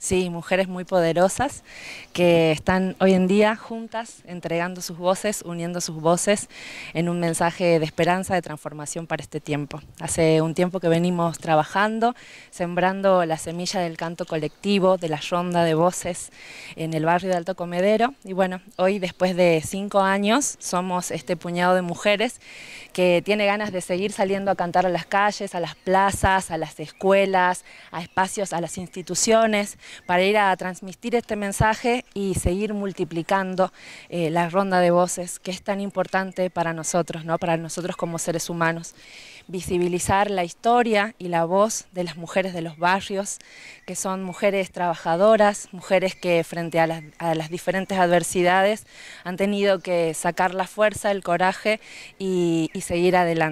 Sí, mujeres muy poderosas que están hoy en día juntas entregando sus voces, uniendo sus voces en un mensaje de esperanza, de transformación para este tiempo. Hace un tiempo que venimos trabajando, sembrando la semilla del canto colectivo, de la ronda de voces en el barrio de Alto Comedero. Y bueno, hoy después de cinco años somos este puñado de mujeres que tiene ganas de seguir saliendo a cantar a las calles, a las plazas, a las escuelas, a espacios, a las instituciones, para ir a transmitir este mensaje y seguir multiplicando eh, la ronda de voces que es tan importante para nosotros, ¿no? para nosotros como seres humanos visibilizar la historia y la voz de las mujeres de los barrios, que son mujeres trabajadoras, mujeres que frente a las, diferentes adversidades han tenido que sacar la fuerza, el coraje y, seguir adelante.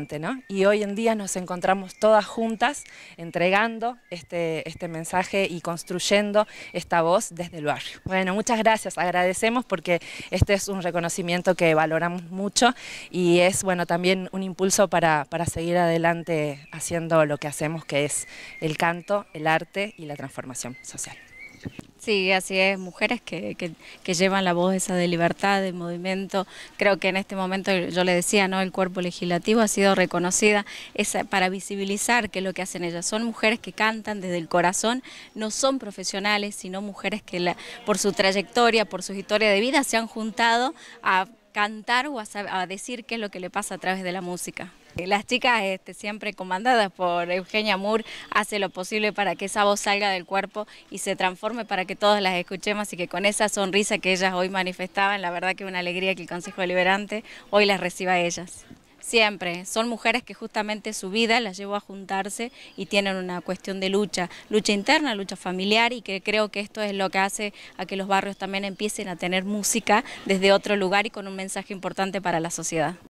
Y hoy en día nos encontramos todas juntas entregando este, este mensaje y construyendo esta voz desde el barrio. Bueno, muchas gracias, agradecemos porque este es un reconocimiento que valoramos mucho y es bueno también un impulso para, para seguir adelante adelante haciendo lo que hacemos, que es el canto, el arte y la transformación social. Sí, así es, mujeres que, llevan la voz esa de libertad, de movimiento. Creo que en este momento, yo le decía, ¿no? el cuerpo legislativo ha sido reconocida esa, para visibilizar que lo que hacen ellas son mujeres que cantan desde el corazón, no son profesionales, sino mujeres que por su trayectoria, por su historia de vida, se han juntado a cantar o a, decir qué es lo que le pasa a través de la música. Las chicas, este, siempre comandadas por Eugenia Moore, hace lo posible para que esa voz salga del cuerpo y se transforme para que todos las escuchemos y que con esa sonrisa que ellas hoy manifestaban, la verdad que es una alegría que el Consejo Liberante hoy las reciba a ellas. Siempre. Son mujeres que justamente su vida las llevó a juntarse y tienen una cuestión de lucha, lucha interna, lucha familiar y que creo que esto es lo que hace a que los barrios también empiecen a tener música desde otro lugar y con un mensaje importante para la sociedad.